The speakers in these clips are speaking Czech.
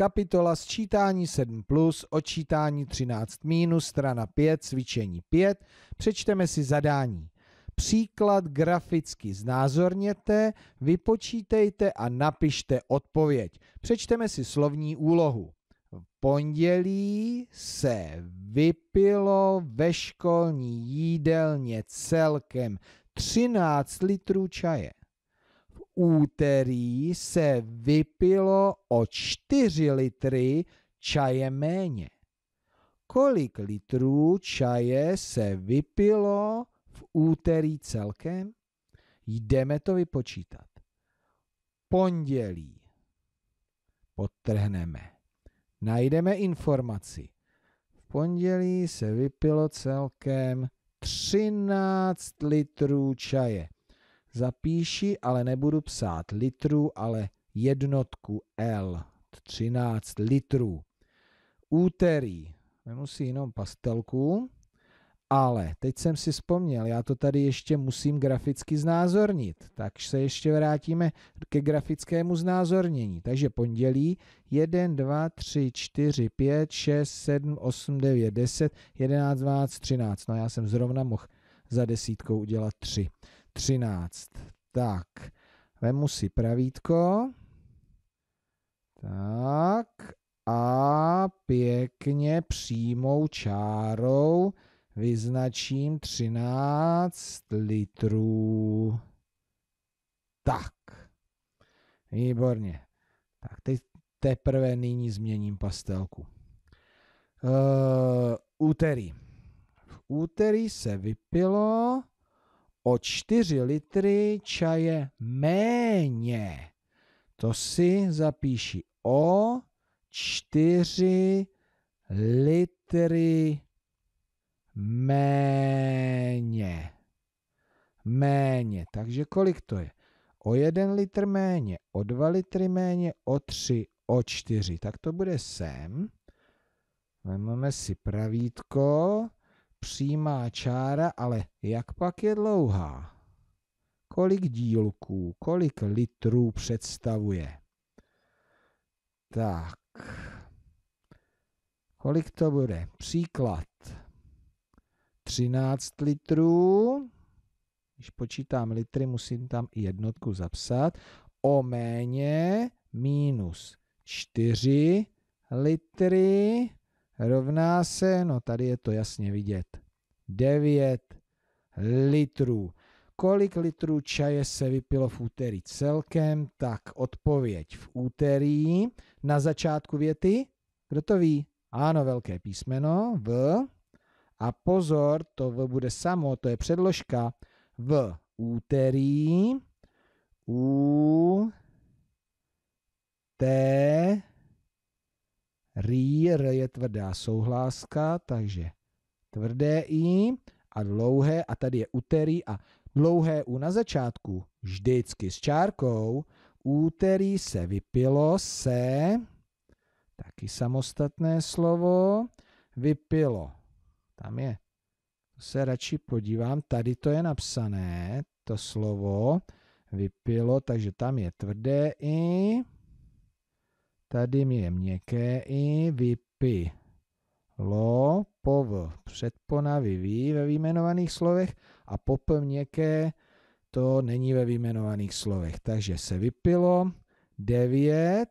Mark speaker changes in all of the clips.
Speaker 1: Kapitola sčítání 7 plus, odčítání 13 minus, strana 5, cvičení 5. Přečteme si zadání. Příklad graficky znázorněte, vypočítejte a napište odpověď. Přečteme si slovní úlohu. V pondělí se vypilo ve školní jídelně celkem 13 litrů čaje úterý se vypilo o 4 litry čaje méně. Kolik litrů čaje se vypilo v úterý celkem? Jdeme to vypočítat. Pondělí. Podtrhneme. Najdeme informaci. V pondělí se vypilo celkem 13 litrů čaje. Zapíši, ale nebudu psát litru, ale jednotku L, 13 litrů. Úterý, nemusí jenom pastelku, ale teď jsem si vzpomněl, já to tady ještě musím graficky znázornit, takže se ještě vrátíme ke grafickému znázornění. Takže pondělí 1, 2, 3, 4, 5, 6, 7, 8, 9, 10, 11, 12, 13. No já jsem zrovna mohl za desítkou udělat 3. 13. Tak, vemu si pravítko. Tak a pěkně přímou čárou vyznačím 13 litrů. Tak, výborně. Tak teď teprve nyní změním pastelku. Uh, úterý. V úterý se vypilo o 4 litry čaje méně. To si zapíši o 4 litry méně. Méně. Takže kolik to je? O 1 litr méně, o 2 litry méně, o 3, o 4. Tak to bude sem. Vezmeme si pravítko přímá čára, ale jak pak je dlouhá? Kolik dílků, kolik litrů představuje? Tak, kolik to bude? Příklad. 13 litrů, když počítám litry, musím tam i jednotku zapsat, o méně minus 4 litry rovná se, no tady je to jasně vidět, 9 litrů. Kolik litrů čaje se vypilo v úterý celkem? Tak odpověď v úterý na začátku věty. Kdo to ví? Ano, velké písmeno V. A pozor, to V bude samo, to je předložka. V úterý u T rýr je tvrdá souhláska, takže tvrdé i a dlouhé a tady je úterý a dlouhé u na začátku vždycky s čárkou. Úterý se vypilo se, taky samostatné slovo, vypilo. Tam je, to se radši podívám, tady to je napsané, to slovo vypilo, takže tam je tvrdé i Tady mi je měkké i vypy. Lo, pov, předpona vyví ve vyjmenovaných slovech a pop měkké to není ve vyjmenovaných slovech. Takže se vypilo 9,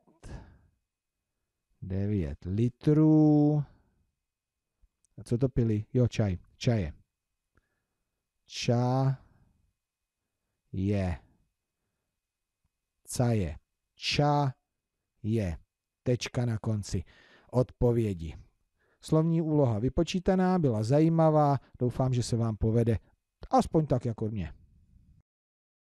Speaker 1: 9 litrů. A co to pili? Jo, čaj. Čaje. Ča je. je. Ča je tečka na konci odpovědi. Slovní úloha vypočítaná, byla zajímavá, doufám, že se vám povede aspoň tak jako mě.